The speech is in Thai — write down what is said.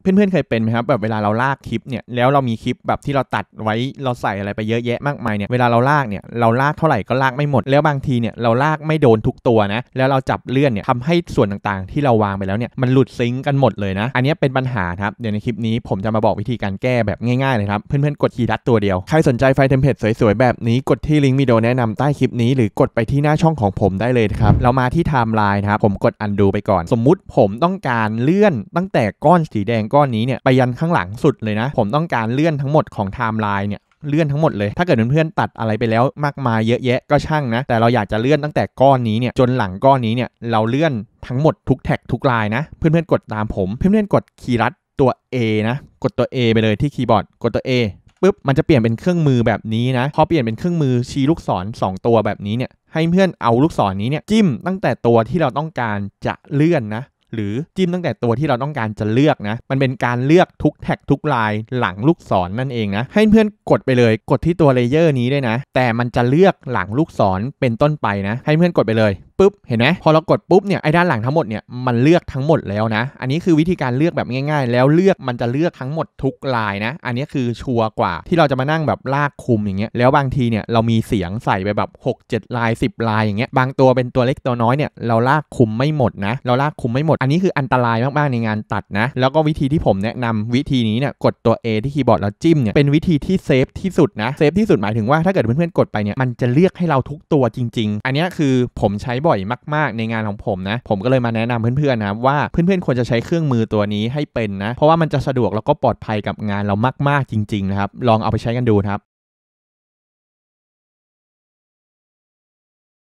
เพื่อนๆเคยเป็นไหมครับแบบเวลาเราลากคลิปเนี่ยแล้วเรามีคลิปแบบที่เราตัดไว้เราใส่อะไรไปเยอะแยะมากมายเนี่ยเวลาเราลากเนี่ยเราลากเท่าไหร่ก็ลากไม่หมดแล้วบางทีเนี่ยเราลากไม่โดนทุกตัวนะแล้วเราจับเลื่อนเนี่ยทำให้ส่วนต่างๆ ที่เราวางไปแล้วเนี่ยมันหลุดซิงกันหมดเลยนะอันนี้เป็นปัญหาครับเดี๋ยวในคลิปนี้ผมจะมาบอกวิธีการแก้แบบง่ายๆเลยครับ เพื่อนๆกดคีย์ลัดตัวเดียวใครสนใจไฟเทมเพลตสวยๆแบบนี้กดที่ลิงก์วิดีโอแนะนำใต้คลิปนี้หรือกดไปที่หน้าช่องของผมได้เลยครับเรามาที่ไทม์ไลน์นะครับผมกดอันดูไปก่อน สมมุติผมต้องการเลื่อนตั้งแต่ก้อนสีแดงก้อนนี้เนี่ยไปยันข้างหลังสุดเลยนะผมต้องการเลื่อนทั้งหมดของไทม์ไลน์เนี่ยเลื่อนทั้งหมดเลยถ้าเกิดเพื่อนๆตัดอะไรไปแล้ว มากมายเยอะแยะก็ช่างนะ แต่เราอยากจะเลื่อนตั้งแต่ก้อนนี้เนี่ยจนหลังก้อนนี้เนี่ยเราเลื่อนทั้งหมดทุกแท็กทุกลายนะ เพื่อนๆกดตามผมเพื่อนๆกดคีย์รัดตัว A นะกดตัว A ไปเลยที่คีย์บอร์ดกดตัว A ปุ๊บมันจะเปลี่ยนเป็นเครื่องมือแบบนี้ นะพอเปลี่ยนเป็นเครื่องมือชี้ลูกศร2ตัวแบบนี้เนี่ยให้เพื่อนเอาลูกศรนนี้เนี่ยจิ้มตั้งแต่ตัวที่เราต้องการจะเลื่อนนะหรือจิ้มตั้งแต่ตัวที่เราต้องการจะเลือกนะ มันเป็นการเลือกทุกแท็กทุกลาย หลังลูกศรนนั่นเองนะให้เพื่อนกดไปเลย กดที่ตัวเลเยอร์นี้ด้วยนะ แต่มันจะเลือกหลังลูกศรเป็นต้นไปนะ ให้เพื่อนกดไปเลยปุ๊บเห็นไหมพอเรากดปุ๊บเนี่ยไอ้ด้านหลังทั้งหมดเนี่ยมันเลือกทั้งหมดแล้วนะ อันนี้คือวิธีการเลือกแบบง่าย ๆ แล้วเลือกมันจะเลือกทั้งหมดทุกลายนะอันนี้คือชัวร์กว่าที่เราจะมานั่งแบบลากคุมอย่างเงี้ยแล้วบางทีเนี่ยเรามีเสียงใส่ไปแบบ6 7ลาย 10 ลายอย่างเงี้ยบางตัวเป็นตัวเล็กตัวน้อยเนี่ยเราลากคุมไม่หมดนะเราลากคุมไม่หมดอันนี้คืออันตรายมากๆในงานตัดนะแล้วก็วิธีที่ผมแนะนำวิธีนี้เนี่ยกดตัว A ที่คีย์บอร์ดแล้วจิ้มเนี่ยเป็นวิธีที่เซฟที่สุดนะเซฟที่สุดหมายถึงว่า ถ้าเกิดเพื่อนๆกดไปเนี่ยมันจะเลือกให้เราทุกตัวจริงๆ อันนี้คือผมใช้บบ่อยมากๆ ในงานของผมนะ ผมก็เลยมาแนะนำเพื่อนๆนะว่าเพื่อนๆ ควรจะใช้เครื่องมือตัวนี้ให้เป็นนะ เพราะว่ามันจะสะดวกแล้วก็ปลอดภัยกับงานเรามากๆจริงๆ นะครับ ลองเอาไปใช้กันดูครับ